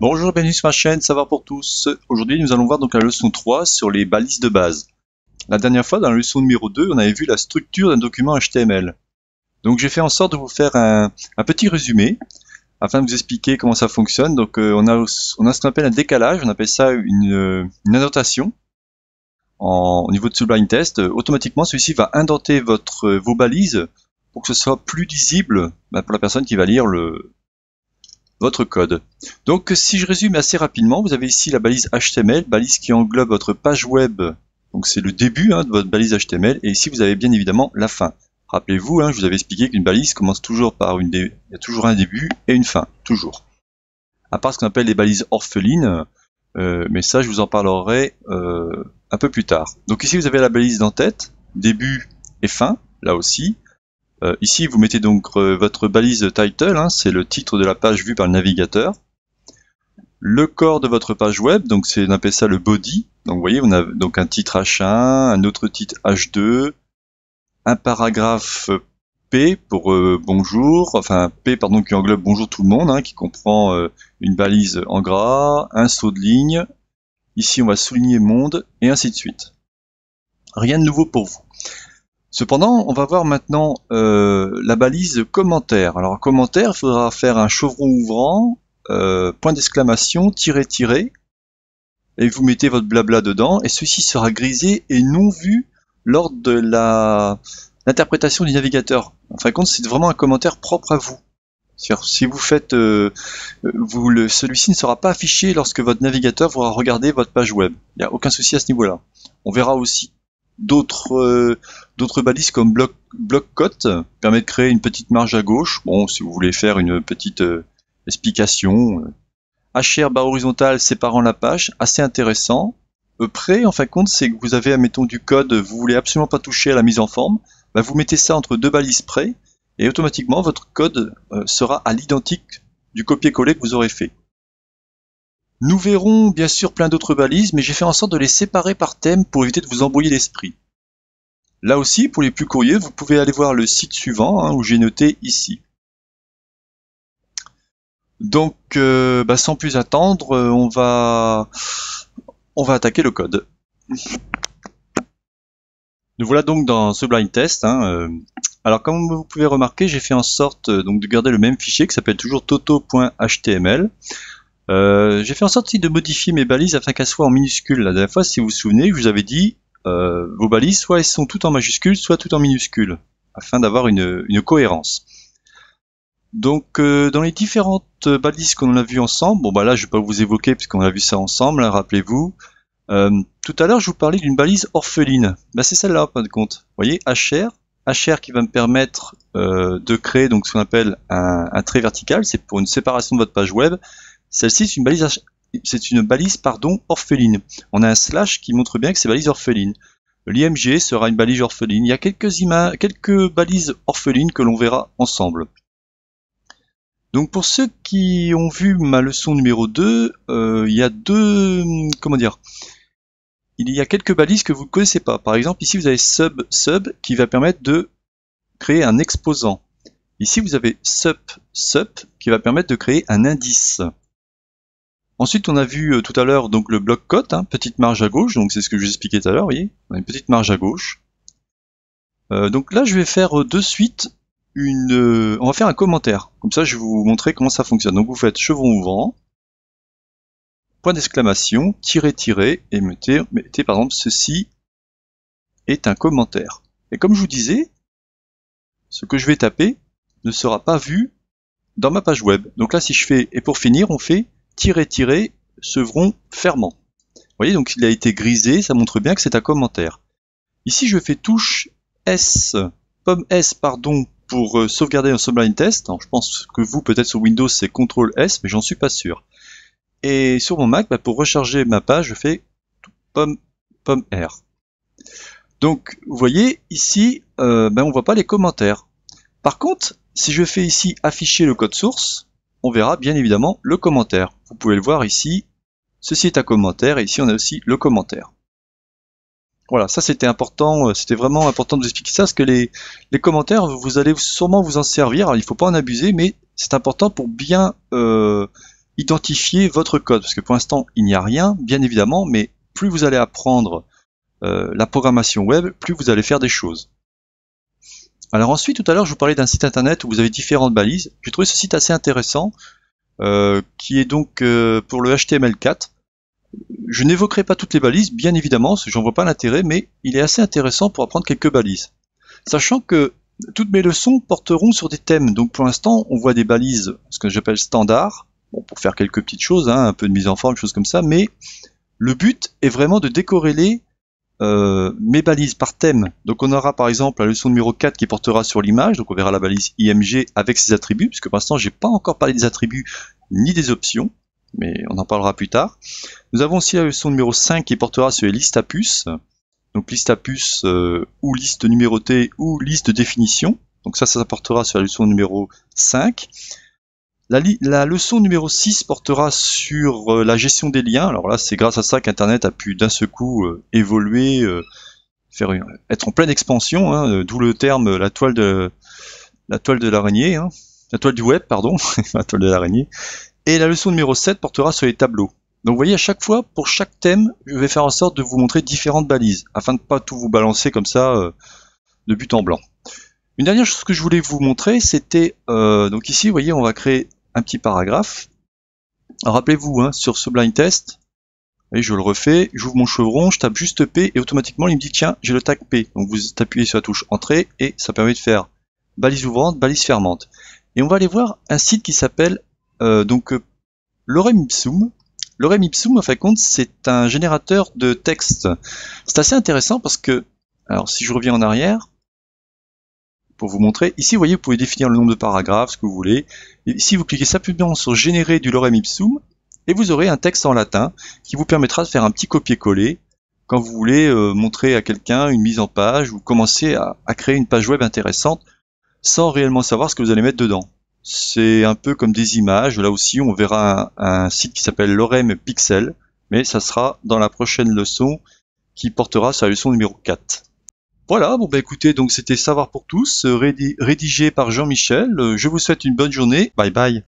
Bonjour, bienvenue sur ma chaîne, ça va pour tous. Aujourd'hui, nous allons voir donc la leçon 3 sur les balises de base. La dernière fois, dans la leçon numéro 2, on avait vu la structure d'un document HTML. Donc j'ai fait en sorte de vous faire un, petit résumé afin de vous expliquer comment ça fonctionne. Donc euh, on, a, ce qu'on appelle un décalage, on appelle ça une, indentation. annotation. En, au niveau de Sublime Test, automatiquement celui-ci va indenter votre, vos balises pour que ce soit plus lisible bah, pour la personne qui va lire le, votre code. Donc si je résume assez rapidement, vous avez ici la balise HTML, balise qui englobe votre page web, donc c'est le début hein, de votre balise HTML, et ici vous avez bien évidemment la fin. Rappelez-vous, hein, je vous avais expliqué qu'une balise commence toujours par une il y a toujours un début et une fin, toujours. À part ce qu'on appelle les balises orphelines, euh, mais ça je vous en parlerai euh, un peu plus tard. Donc ici vous avez la balise d'en-tête, début et fin, là aussi. Euh, ici, vous mettez donc euh, votre balise title, hein, c'est le titre de la page vue par le navigateur. Le corps de votre page web, donc c'est on appelle ça le body. Donc vous voyez, on a donc un titre H1, un autre titre H2, un paragraphe P pour euh, bonjour, enfin P pardon qui englobe bonjour tout le monde, hein, qui comprend une balise en gras, un saut de ligne. Ici, on va souligner monde et ainsi de suite. Rien de nouveau pour vous. Cependant, on va voir maintenant euh, la balise commentaire. Alors commentaire, il faudra faire un chevron ouvrant, euh, point d'exclamation, tirer, tirer. et vous mettez votre blabla dedans, et ceci sera grisé et non vu lors de la l'interprétation du navigateur. En fin de compte, c'est vraiment un commentaire propre à vous. C'est-à-dire, si vous faites, euh, vous le, celui-ci ne sera pas affiché lorsque votre navigateur va regarder votre page web. Il n'y a aucun souci à ce niveau-là. On verra aussi D'autres euh, d'autres balises comme bloc bloc permet de créer une petite marge à gauche. Bon, si vous voulez faire une petite euh, explication. HR euh. barre horizontale séparant la page, assez intéressant. près, en fin de compte, c'est que vous avez, admettons, du code, vous voulez absolument pas toucher à la mise en forme, bah, vous mettez ça entre deux balises près, et automatiquement, votre code sera à l'identique du copier-coller que vous aurez fait. Nous verrons bien sûr plein d'autres balises, mais j'ai fait en sorte de les séparer par thème pour éviter de vous embrouiller l'esprit. Là aussi, pour les plus courriers, vous pouvez aller voir le site suivant, hein, où j'ai noté ici. Donc, euh, bah, sans plus attendre, euh, on va, on va attaquer le code. Nous voilà donc dans ce blind test. Hein, euh. Alors, comme vous pouvez remarquer, j'ai fait en sorte donc de garder le même fichier qui s'appelle toujours toto.html. Euh, j'ai fait en sorte de modifier mes balises afin qu'elles soient en minuscules. La dernière fois, si vous vous souvenez, je vous avais dit euh, vos balises, soit elles sont toutes en majuscules, soit toutes en minuscules, afin d'avoir une, cohérence. Donc, euh, dans les différentes balises qu'on a vues ensemble, bon bah là, je vais pas vous évoquer puisqu'on a vu ça ensemble, hein, rappelez-vous. Euh, tout à l'heure, je vous parlais d'une balise orpheline. Bah, c'est celle-là, en fin de compte. Vous voyez, HR, HR qui va me permettre de créer donc ce qu'on appelle un trait vertical, c'est pour une séparation de votre page web celle-ci, c'est une balise, c'est une balise pardon, orpheline. On a un slash qui montre bien que c'est balise orpheline. L'IMG sera une balise orpheline. Il y a quelques, quelques balises orphelines que l'on verra ensemble. Donc pour ceux qui ont vu ma leçon numéro 2, euh, il y a deux... comment dire Il y a quelques balises que vous ne connaissez pas. Par exemple, ici vous avez sub, sub qui va permettre de créer un exposant. Ici vous avez sup, sup qui va permettre de créer un indice. Ensuite, on a vu euh, tout à l'heure donc le bloc code, hein, petite marge à gauche, donc c'est ce que je vous expliquais tout à l'heure, voyez, on a une petite marge à gauche. Euh, donc là, je vais faire euh, de suite une, on va faire un commentaire, comme ça je vais vous montrer comment ça fonctionne. Donc vous faites chevron ouvrant, point d'exclamation, tirer, tirer, et mettez, mettez par exemple ceci est un commentaire. Et comme je vous disais, ce que je vais taper ne sera pas vu dans ma page web. Donc là, si je fais, et pour finir, on fait Sevron, Fermant. Vous voyez, donc il a été grisé, ça montre bien que c'est un commentaire. Ici, je fais touche S, pomme S, pardon, pour euh, sauvegarder un sublime test. je pense que vous, peut-être sur Windows, c'est CTRL S, mais j'en suis pas sûr. Et sur mon Mac, bah, pour recharger ma page, je fais pomme, pomme R. Donc, vous voyez, ici, euh, ben, on voit pas les commentaires. Par contre, si je fais ici afficher le code source, on verra bien évidemment le commentaire. Vous pouvez le voir ici. Ceci est un commentaire et ici on a aussi le commentaire. Voilà, ça c'était important, euh, c'était vraiment important de vous expliquer ça, parce que les, commentaires, vous allez sûrement vous en servir, il ne faut pas en abuser, mais c'est important pour bien euh, identifier votre code, parce que pour l'instant il n'y a rien, bien évidemment, mais plus vous allez apprendre euh, la programmation web, plus vous allez faire des choses. Alors ensuite, tout à l'heure, je vous parlais d'un site internet où vous avez différentes balises. J'ai trouvé ce site assez intéressant, euh, qui est donc euh, pour le HTML4. Je n'évoquerai pas toutes les balises, bien évidemment, parce j'en vois pas l'intérêt, mais il est assez intéressant pour apprendre quelques balises. Sachant que toutes mes leçons porteront sur des thèmes. Donc pour l'instant, on voit des balises, ce que j'appelle standard, bon, pour faire quelques petites choses, hein, un peu de mise en forme, choses comme ça, mais le but est vraiment de décorréler euh, mes balises par thème. Donc on aura par exemple la leçon numéro 4 qui portera sur l'image, donc on verra la balise IMG avec ses attributs, puisque pour l'instant j'ai pas encore parlé des attributs ni des options, mais on en parlera plus tard. Nous avons aussi la leçon numéro 5 qui portera sur les listes à puces, donc liste à puces euh, ou liste numérotée ou liste définition. Donc ça, ça portera sur la leçon numéro 5. La, leçon numéro 6 portera sur euh, la gestion des liens. Alors là, c'est grâce à ça qu'Internet a pu d'un seul coup euh, évoluer, euh, être en pleine expansion, hein, d'où le terme la toile de la toile de l'araignée, hein. la toile du web, pardon, la toile de l'araignée. Et la leçon numéro 7 portera sur les tableaux. Donc vous voyez, à chaque fois, pour chaque thème, je vais faire en sorte de vous montrer différentes balises, afin de ne pas tout vous balancer comme ça de but en blanc. Une dernière chose que je voulais vous montrer, c'était, donc ici, vous voyez, on va créer un petit paragraphe. Rappelez-vous, hein, sur ce blind test, et je le refais, j'ouvre mon chevron, je tape juste P et automatiquement il me dit tiens j'ai le tag P. Donc vous appuyez sur la touche entrée et ça permet de faire balise ouvrante, balise fermante. Et on va aller voir un site qui s'appelle euh, donc euh, Lorem Ipsum. Lorem Ipsum, en fin compte, c'est un générateur de texte. C'est assez intéressant parce que, alors si je reviens en arrière, pour vous montrer. Ici, vous voyez, vous pouvez définir le nombre de paragraphes, ce que vous voulez. Ici, vous cliquez simplement sur Générer du lorem ipsum, et vous aurez un texte en latin qui vous permettra de faire un petit copier-coller quand vous voulez euh, montrer à quelqu'un une mise en page ou commencer à, créer une page web intéressante sans réellement savoir ce que vous allez mettre dedans. C'est un peu comme des images. Là aussi, on verra un, un site qui s'appelle Lorem Pixel, mais ça sera dans la prochaine leçon qui portera sur la leçon numéro 4. Voilà, bon bah écoutez, donc c'était Savoir pour tous, euh, rédigé par Jean-Michel. Euh, je vous souhaite une bonne journée. Bye bye.